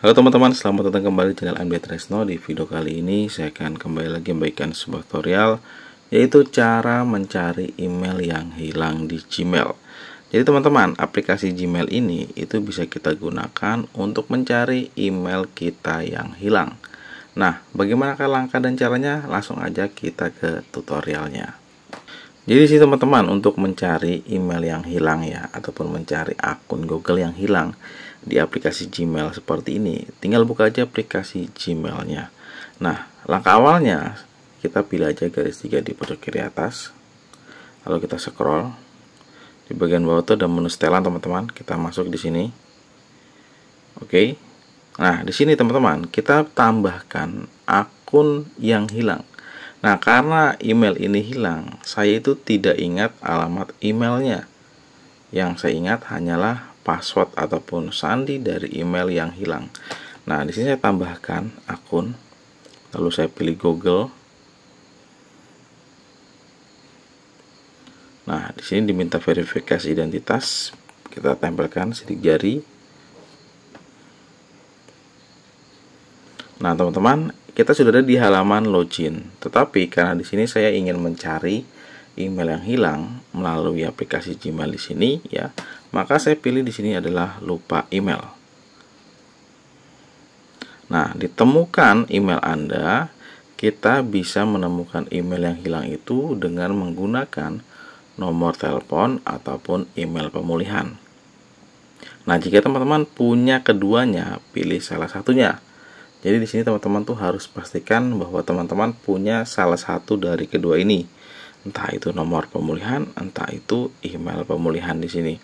Halo teman-teman, selamat datang kembali di channel MD Tresno Di video kali ini saya akan kembali lagi memberikan sebuah tutorial Yaitu cara mencari email yang hilang di Gmail Jadi teman-teman, aplikasi Gmail ini itu bisa kita gunakan untuk mencari email kita yang hilang Nah, bagaimana langkah dan caranya? Langsung aja kita ke tutorialnya jadi sih teman-teman untuk mencari email yang hilang ya ataupun mencari akun Google yang hilang di aplikasi Gmail seperti ini tinggal buka aja aplikasi Gmailnya nah langkah awalnya kita pilih aja garis tiga di pojok kiri atas lalu kita scroll di bagian bawah itu ada menu setelan teman-teman kita masuk di sini oke Nah, di sini teman-teman, kita tambahkan akun yang hilang. Nah, karena email ini hilang, saya itu tidak ingat alamat emailnya. Yang saya ingat hanyalah password ataupun sandi dari email yang hilang. Nah, di sini saya tambahkan akun, lalu saya pilih Google. Nah, di sini diminta verifikasi identitas. Kita tempelkan sidik jari. Nah, teman-teman, kita sudah ada di halaman login. Tetapi karena di sini saya ingin mencari email yang hilang melalui aplikasi Gmail di sini ya, maka saya pilih di sini adalah lupa email. Nah, ditemukan email Anda, kita bisa menemukan email yang hilang itu dengan menggunakan nomor telepon ataupun email pemulihan. Nah, jika teman-teman punya keduanya, pilih salah satunya jadi di sini teman-teman tuh harus pastikan bahwa teman-teman punya salah satu dari kedua ini. Entah itu nomor pemulihan, entah itu email pemulihan di sini.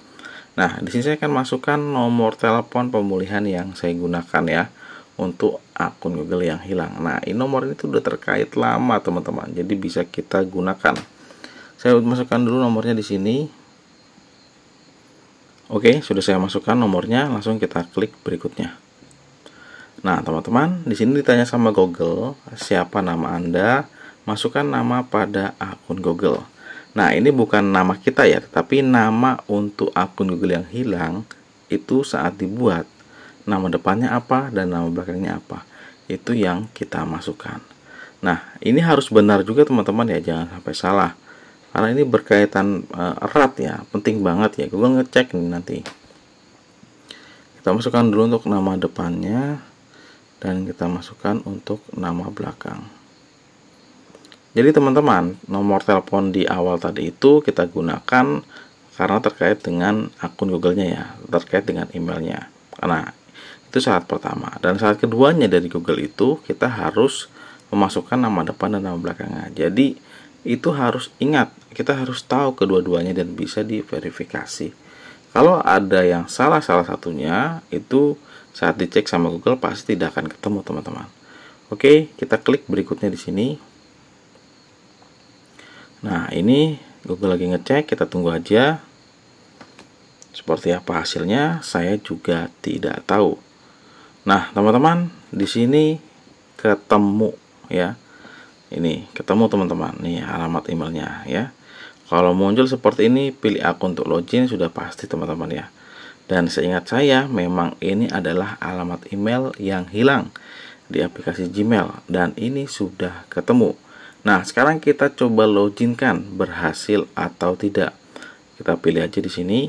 Nah, di sini saya akan masukkan nomor telepon pemulihan yang saya gunakan ya untuk akun Google yang hilang. Nah, ini nomor ini tuh udah terkait lama, teman-teman. Jadi bisa kita gunakan. Saya masukkan dulu nomornya di sini. Oke, sudah saya masukkan nomornya, langsung kita klik berikutnya. Nah, teman-teman, di sini ditanya sama Google, siapa nama Anda? Masukkan nama pada akun Google. Nah, ini bukan nama kita ya, tetapi nama untuk akun Google yang hilang itu saat dibuat. Nama depannya apa dan nama belakangnya apa? Itu yang kita masukkan. Nah, ini harus benar juga teman-teman ya, jangan sampai salah. Karena ini berkaitan uh, erat ya, penting banget ya. Google ngecek nih nanti. Kita masukkan dulu untuk nama depannya dan kita masukkan untuk nama belakang jadi teman-teman nomor telepon di awal tadi itu kita gunakan karena terkait dengan akun Google-nya ya terkait dengan emailnya karena itu saat pertama dan saat keduanya dari Google itu kita harus memasukkan nama depan dan nama belakangnya jadi itu harus ingat kita harus tahu kedua-duanya dan bisa diverifikasi kalau ada yang salah salah satunya, itu saat dicek sama Google pasti tidak akan ketemu teman-teman. Oke, kita klik berikutnya di sini. Nah, ini Google lagi ngecek, kita tunggu aja. Seperti apa hasilnya, saya juga tidak tahu. Nah, teman-teman, di sini ketemu ya. Ini ketemu teman-teman, nih alamat emailnya ya. Kalau muncul seperti ini, pilih akun untuk login sudah pasti teman-teman ya. Dan seingat saya, memang ini adalah alamat email yang hilang di aplikasi Gmail dan ini sudah ketemu. Nah, sekarang kita coba loginkan berhasil atau tidak. Kita pilih aja di sini.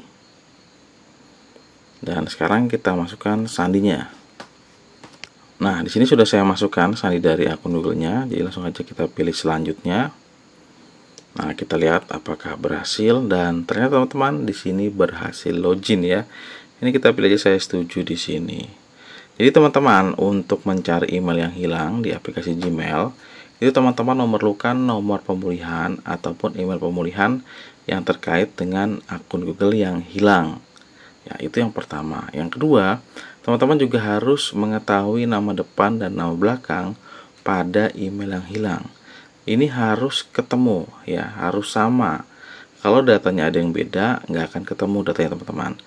Dan sekarang kita masukkan sandinya. Nah, di sini sudah saya masukkan sandi dari akun Google-nya. Jadi langsung aja kita pilih selanjutnya. Nah, kita lihat apakah berhasil dan ternyata teman-teman di sini berhasil login ya. Ini kita pilih aja saya setuju di sini. Jadi teman-teman untuk mencari email yang hilang di aplikasi Gmail itu teman-teman memerlukan nomor pemulihan ataupun email pemulihan yang terkait dengan akun Google yang hilang. Ya, itu yang pertama. Yang kedua, teman-teman juga harus mengetahui nama depan dan nama belakang pada email yang hilang ini harus ketemu ya harus sama kalau datanya ada yang beda nggak akan ketemu datanya teman-teman